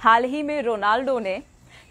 हाल ही में रोनाल्डो ने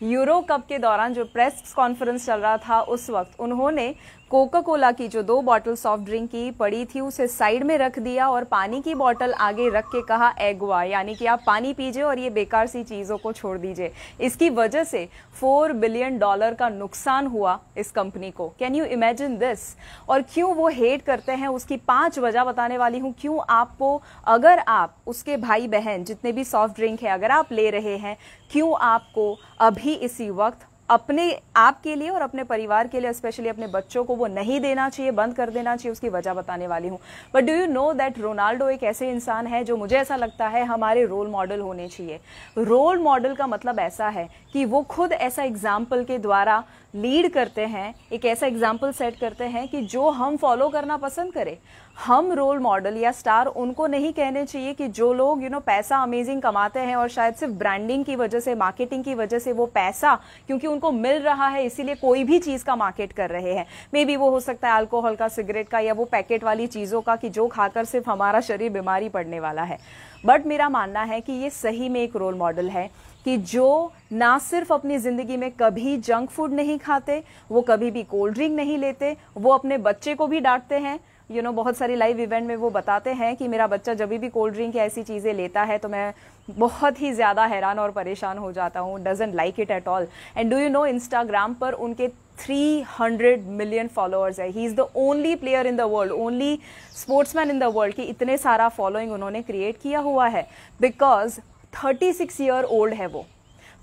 euro cup के दौरान जो प्रेस कॉन्फ्रेंस चल रहा था उस वक्त उन्होंने कोका कोला की जो दो बॉटल सॉफ्ट ड्रिंक की पड़ी थी उसे साइड में रख दिया और पानी की बॉटल आगे रख के कहा एगवा यानी कि आप पानी पीजिए और ये बेकार सी चीज़ों को छोड़ दीजिए इसकी वजह से फोर बिलियन डॉलर का नुकसान हुआ इस कंपनी को कैन यू इमेजिन दिस और क्यों वो हेट करते हैं उसकी पांच वजह बताने वाली हूँ क्यों आपको अगर आप उसके भाई बहन जितने भी सॉफ्ट ड्रिंक है अगर आप ले रहे हैं क्यों आपको अभी इसी वक्त अपने आप के लिए और अपने परिवार के लिए स्पेशली अपने बच्चों को वो नहीं देना चाहिए बंद कर देना चाहिए उसकी वजह बताने वाली हूँ but do you know that Ronaldo एक ऐसे इंसान है जो मुझे ऐसा लगता है हमारे रोल मॉडल होने चाहिए रोल मॉडल का मतलब ऐसा है कि वो खुद ऐसा एग्जाम्पल के द्वारा लीड करते हैं एक ऐसा एग्जाम्पल सेट करते हैं कि जो हम फॉलो करना पसंद करें हम रोल मॉडल या स्टार उनको नहीं कहने चाहिए कि जो लोग यू नो पैसा अमेजिंग कमाते हैं और शायद सिर्फ ब्रांडिंग की वजह से मार्केटिंग की वजह से वो पैसा क्योंकि उनको मिल रहा है इसीलिए कोई भी चीज़ का मार्केट कर रहे हैं मे बी वो हो सकता है अल्कोहल का सिगरेट का या वो पैकेट वाली चीज़ों का कि जो खाकर सिर्फ हमारा शरीर बीमारी पड़ने वाला है बट मेरा मानना है कि ये सही में एक रोल मॉडल है कि जो ना सिर्फ अपनी ज़िंदगी में कभी जंक फूड नहीं खाते वो कभी भी कोल्ड ड्रिंक नहीं लेते वो अपने बच्चे को भी डांटते हैं यू you नो know, बहुत सारी लाइव इवेंट में वो बताते हैं कि मेरा बच्चा जब भी कोल्ड ड्रिंक या ऐसी चीज़ें लेता है तो मैं बहुत ही ज़्यादा हैरान और परेशान हो जाता हूँ doesn't like it at all and do you know Instagram पर उनके 300 मिलियन फॉलोअर्स है he is the only player in the world only sportsman in the world कि इतने सारा फॉलोइंग उन्होंने क्रिएट किया हुआ है because thirty six year old है वो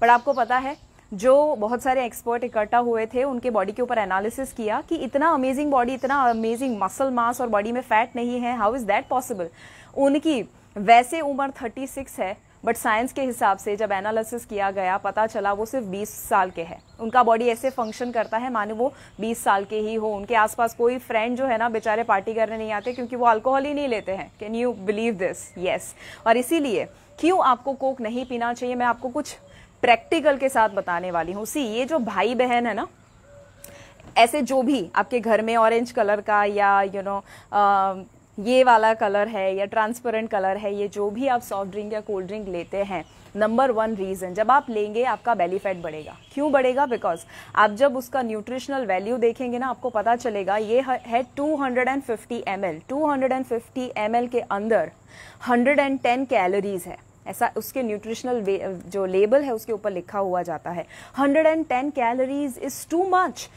पर आपको पता है जो बहुत सारे एक्सपर्ट इकट्ठा हुए थे उनके बॉडी के ऊपर एनालिसिस किया कि इतना अमेजिंग बॉडी इतना अमेजिंग मसल मास और बॉडी में फैट नहीं है हाउ इज़ दैट पॉसिबल उनकी वैसे उम्र सिक्स है बट साइंस के हिसाब से जब एनालिसिस किया गया पता चला वो सिर्फ 20 साल के है उनका बॉडी ऐसे फंक्शन करता है मानो वो 20 साल के ही हो उनके आसपास कोई फ्रेंड जो है ना बेचारे पार्टी करने नहीं आते क्योंकि वो अल्कोहल ही नहीं लेते हैं can you believe this yes और इसीलिए क्यों आपको कोक नहीं पीना चाहिए मैं आपको कुछ प्रैक्टिकल के साथ बताने वाली हूँ सी ये जो भाई बहन है ना ऐसे जो भी आपके घर में ऑरेंज कलर का या यू you नो know, ये वाला कलर है या ट्रांसपेरेंट कलर है ये जो भी आप सॉफ्ट ड्रिंक या कोल्ड ड्रिंक लेते हैं नंबर वन रीज़न जब आप लेंगे आपका बेली फैट बढ़ेगा क्यों बढ़ेगा बिकॉज आप जब उसका न्यूट्रिशनल वैल्यू देखेंगे ना आपको पता चलेगा ये है 250 hundred and fifty M L टू के अंदर 110 कैलोरीज है ऐसा उसके न्यूट्रिशनल जो लेबल है उसके ऊपर लिखा हुआ जाता है 110 कैलोरीज इज टू मच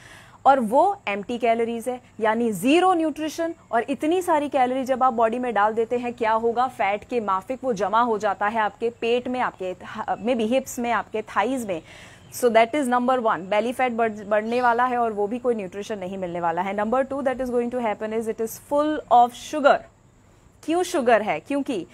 और वो एम कैलोरीज है यानी जीरो न्यूट्रिशन और इतनी सारी कैलोरी जब आप बॉडी में डाल देते हैं क्या होगा फैट के माफिक वो जमा हो जाता है आपके पेट में आपके मे बी हिप्स में आपके थाइज में so that is number one belly fat बढ़ने वाला है और वो भी कोई न्यूट्रिशन नहीं मिलने वाला है number two that is going to happen is it is full of sugar क्यों शुगर है क्योंकि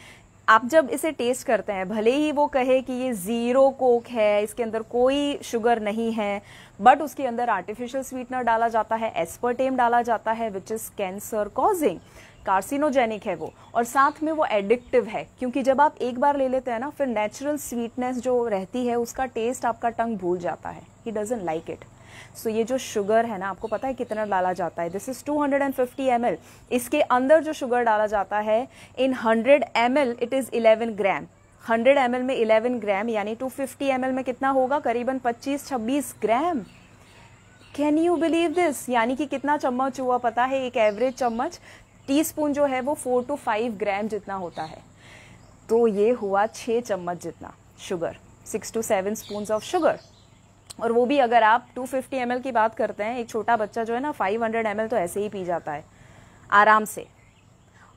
आप जब इसे टेस्ट करते हैं भले ही वो कहे कि ये ज़ीरो कोक है इसके अंदर कोई शुगर नहीं है बट उसके अंदर आर्टिफिशियल स्वीटनर डाला जाता है एस्पर्टेम डाला जाता है which is cancer causing carcinogenic है वो और साथ में वो एडिक्टिव है क्योंकि जब आप एक बार ले लेते हैं ना फिर नेचुरल स्वीटनेस जो रहती है उसका टेस्ट आपका टंग भूल जाता है he doesn't like it so so, ये जो शुगर है ना आपको पता है कितना डाला जाता है दिस इज़ 250 हंड्रेड इसके अंदर जो शुगर डाला जाता है in 100 M it is 11 gram 100 M में 11 ग्राम यानी 250 फिफ्टी में कितना होगा करीबन 25-26 gram can you believe this यानी कि कितना चम्मच हुआ पता है एक एवरेज चम्मच टीस्पून जो है वो फोर टू फाइव ग्राम जितना होता है तो ये हुआ छः चम्मच जितना sugar six two seven spoon of sugar और वो भी अगर आप 250 फिफ्टी की बात करते हैं एक छोटा बच्चा जो है ना 500 हंड्रेड तो ऐसे ही पी जाता है आराम से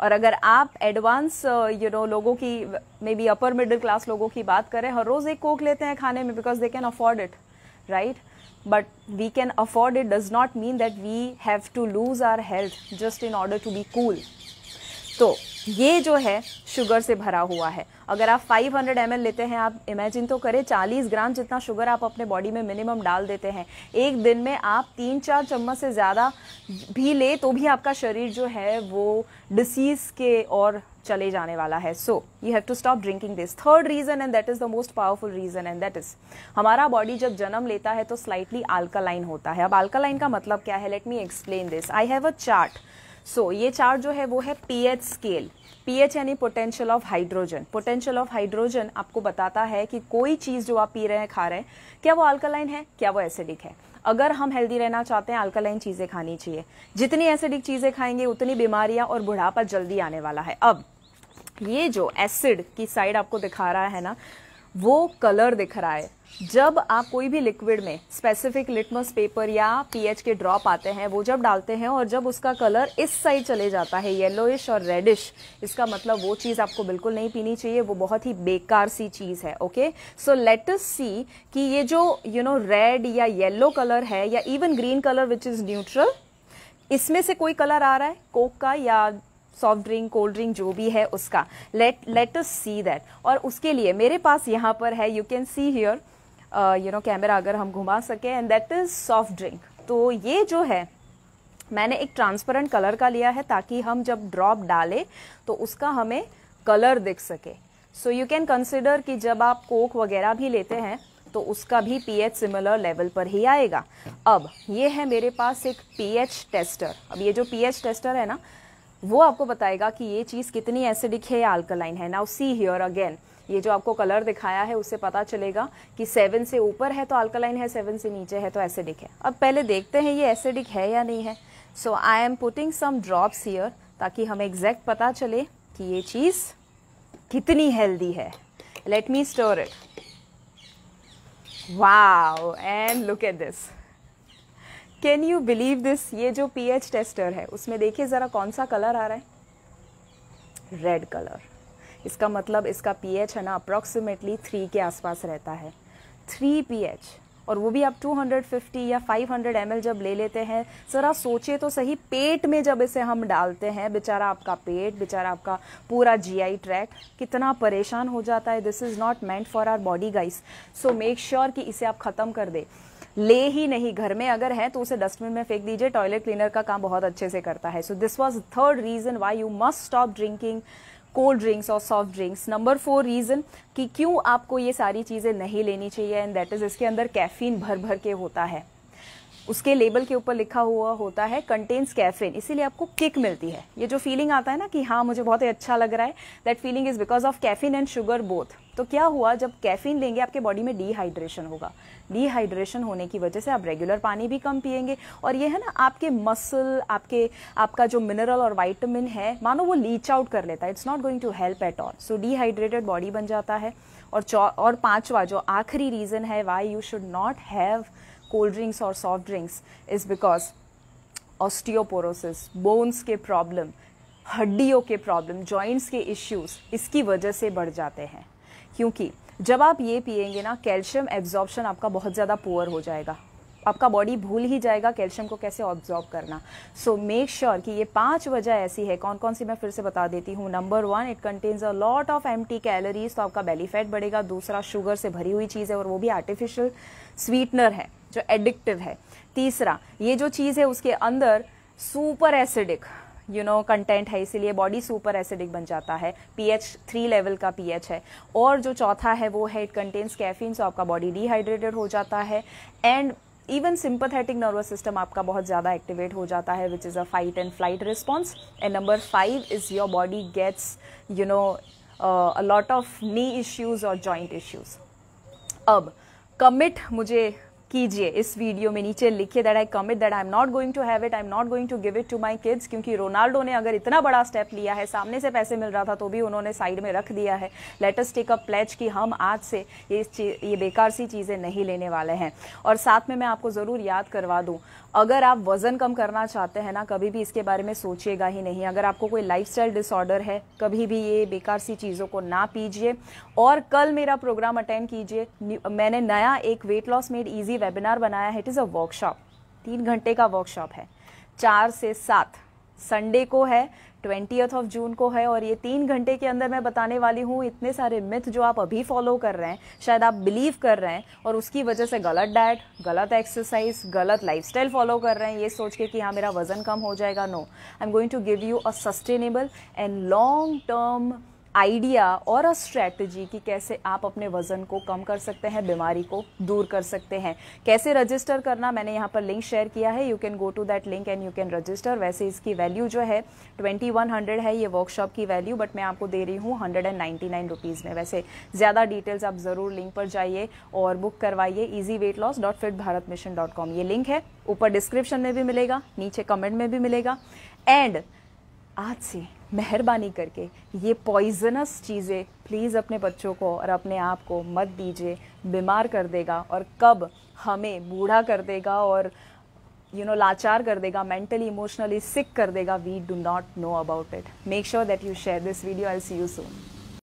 और अगर आप एडवांस यू नो लोगों की maybe upper middle class लोगों की बात करें हर रोज़ एक कोक लेते हैं खाने में because they can afford it right but we can afford it does not mean that we have to lose our health just in order to be cool तो ये जो है शुगर से भरा हुआ है अगर आप 500 हंड्रेड लेते हैं आप इमेजिन तो करें 40 ग्राम जितना शुगर आप अपने बॉडी में मिनिमम डाल देते हैं एक दिन में आप तीन चार चम्मच से ज़्यादा भी ले तो भी आपका शरीर जो है वो डिसीज़ के और चले जाने वाला है so you have to stop drinking this third reason and that is the most powerful reason and that is हमारा बॉडी जब जन्म लेता है तो स्लाइटली अल्कालाइन होता है अब अल्कालाइन का मतलब क्या है let me explain this I have a chart so so, ये चार्ट जो है वो है पीएच स्केल पीएच यानी potential of hydrogen potential of hydrogen आपको बताता है कि कोई चीज़ जो आप पी रहे हैं खा रहे हैं क्या वो अल्कलाइन है क्या वो एसिडिक है अगर हम हेल्दी रहना चाहते हैं अल्कलाइन चीज़ें खानी चाहिए जितनी एसिडिक चीज़ें खाएंगे उतनी बीमारियां और बुढ़ापा जल्दी आने वाला है अब ये जो एसिड की साइड आपको दिखा रहा है ना वो कलर दिख रहा है जब आप कोई भी लिक्विड में स्पेसिफिक लिटमस पेपर या पीएच के ड्रॉप आते हैं वो जब डालते हैं और जब उसका कलर इस साइड चले जाता है येलोइश और रेडिश इसका मतलब वो चीज़ आपको बिल्कुल नहीं पीनी चाहिए वो बहुत ही बेकार सी चीज़ है ओके सो लेट अस सी कि ये जो यू नो रेड या येलो कलर है या even green colour which is neutral इसमें से कोई कलर आ रहा है कोक का या सॉफ्ट ड्रिंक कोल्ड ड्रिंक जो भी है उसका let let us see that और उसके लिए मेरे पास यहाँ पर है you can see here you know camera अगर हम घुमा सके and that is soft drink तो ये जो है मैंने एक ट्रांसपेरेंट कलर का लिया है ताकि हम जब ड्रॉप डालें तो उसका हमें कलर दिख सके सो यू कैन कंसिडर कि जब आप कोक वगैरह भी लेते हैं तो उसका भी पीएच सिमिलर लेवल पर ही आएगा अब ये है मेरे पास एक पीएच टेस्टर अब ये जो पीएच टेस्टर है ना वो आपको बताएगा कि ये चीज़ कितनी एसिडिक है या अल्कलाइन है नाउ सी हियर अगेन ये जो आपको कलर दिखाया है उससे पता चलेगा कि सेवन से ऊपर है तो अल्कलाइन है सेवन से नीचे है तो एसिडिक है अब पहले देखते हैं ये एसिडिक है या नहीं है so I am putting some drops here ताकि हमें एग्जैक्ट पता चले कि ये चीज़ कितनी हेल्दी है let me store it wow and look at this can you believe this ये जो पीएच टेस्टर है उसमें देखिए ज़रा कौन सा कलर आ रहा है रेड कलर इसका मतलब इसका पी एच है ना अप्रॉक्सीमेटली थ्री के आसपास रहता है थ्री पी एच और वो भी आप 250 या 500 हंड्रेड जब ले लेते हैं ज़रा सोचे तो सही पेट में जब इसे हम डालते हैं बेचारा आपका पेट बेचारा आपका पूरा जीआई ट्रैक कितना परेशान हो जाता है this is not meant for our body guys so make sure कि इसे आप ख़त्म कर दें ले ही नहीं घर में अगर है तो उसे डस्टबिन में फेंक दीजिए टॉयलेट क्लीनर का काम बहुत अच्छे से करता है so this was third reason why you must stop drinking cold drinks और soft drinks number four reason कि क्यों आपको ये सारी चीज़ें नहीं लेनी चाहिए एंड दैट इज़ इसके अंदर कैफीन भर भर के होता है उसके लेबल के ऊपर लिखा हुआ होता है कंटेन्स कैफिन इसीलिए आपको किक मिलती है ये जो फीलिंग आता है ना कि हाँ मुझे बहुत ही अच्छा लग रहा है that feeling is because of caffeine and sugar both तो क्या हुआ जब कैफीन लेंगे आपके बॉडी में डिहाइड्रेशन होगा डिहाइड्रेशन होने की वजह से आप रेगुलर पानी भी कम पियेंगे और ये है ना आपके मसल आपके आपका जो मिनरल और वाइटमिन है मानो वो लीच आउट कर लेता है it's not going to help at all so dehydrated body बन जाता है और और पांचवा जो आखिरी रीजन है why you should not have cold drinks और soft drinks is because osteoporosis bones के प्रॉब्लम हड्डियों के प्रॉब्लम जॉइंट्स के इश्यूज इसकी वजह से बढ़ जाते हैं क्योंकि जब आप ये पिएंगे ना कैल्शियम एब्जॉर्बशन आपका बहुत ज़्यादा पुअर हो जाएगा आपका बॉडी भूल ही जाएगा कैल्शियम को कैसे ऑब्जॉर्ब करना सो मेक श्योर कि ये पांच वजह ऐसी है कौन कौन सी मैं फिर से बता देती हूँ number one it contains a lot of empty calories तो आपका बेली फैट बढ़ेगा दूसरा शुगर से भरी हुई चीज़ है और वो भी आर्टिफिशियल स्वीटनर है जो एडिक्टिव है तीसरा ये जो चीज़ है उसके अंदर super acidic you know content है इसीलिए बॉडी सुपर एसिडिक बन जाता है पीएच थ्री लेवल का पीएच है और जो चौथा है वो है इट कंटेन्स कैफीन सो आपका बॉडी डिहाइड्रेटेड हो जाता है and even sympathetic nervous system आपका बहुत ज़्यादा एक्टिवेट हो जाता है which is a fight and flight response and number five is your body gets you know a lot of knee issues और जॉइंट इश्यूज़ अब कमिट मुझे कीजिए इस वीडियो में नीचे लिखिए that I commit that I am not going to have it I am not going to give it to my kids क्योंकि Ronaldo ने अगर इतना बड़ा स्टेप लिया है सामने से पैसे मिल रहा था तो भी उन्होंने साइड में रख दिया है लेटस टेक अ प्लेज कि हम आज से ये ये बेकार सी चीज़ें नहीं लेने वाले हैं और साथ में मैं आपको ज़रूर याद करवा दूँ अगर आप वज़न कम करना चाहते हैं ना कभी भी इसके बारे में सोचिएगा ही नहीं अगर आपको कोई लाइफ डिसऑर्डर है कभी भी ये बेकार सी चीज़ों को ना पीजिए और कल मेरा प्रोग्राम अटेंड कीजिए मैंने नया एक weight loss made easy webinar बनाया है इट इज़ अ वर्कशॉप तीन घंटे का वर्कशॉप है चार से सात संडे को है ट्वेंटी ऑफ जून को है और ये तीन घंटे के अंदर मैं बताने वाली हूँ इतने सारे मिथ जो आप अभी फॉलो कर रहे हैं शायद आप बिलीव कर रहे हैं और उसकी वजह से गलत डाइट गलत एक्सरसाइज गलत लाइफस्टाइल फॉलो कर रहे हैं ये सोच के कि हाँ मेरा वजन कम हो जाएगा no I am going to give you a sustainable and long term idea और अ स्ट्रैटेजी कि कैसे आप अपने वज़न को कम कर सकते हैं बीमारी को दूर कर सकते हैं कैसे रजिस्टर करना मैंने यहाँ पर लिंक शेयर किया है you can go to that link and you can register वैसे इसकी वैल्यू जो है ट्वेंटी वन हंड्रेड है ये वर्कशॉप की वैल्यू बट मैं आपको दे रही हूँ hundred and ninety nine rupees में वैसे ज़्यादा डिटेल्स आप ज़रूर लिंक पर जाइए और बुक करवाइए easy weight loss dot fit Bharat mission dot com ये लिंक है ऊपर डिस्क्रिप्शन में भी मिलेगा नीचे कमेंट में भी मिलेगा एंड आज से मेहरबानी करके ये पॉइजनस चीज़ें प्लीज़ अपने बच्चों को और अपने आप को मत दीजिए बीमार कर देगा और कब हमें बूढ़ा कर देगा और यू you नो know, लाचार कर देगा मेंटली इमोशनली सिक कर देगा we do not know about it make sure that you share this video I see you soon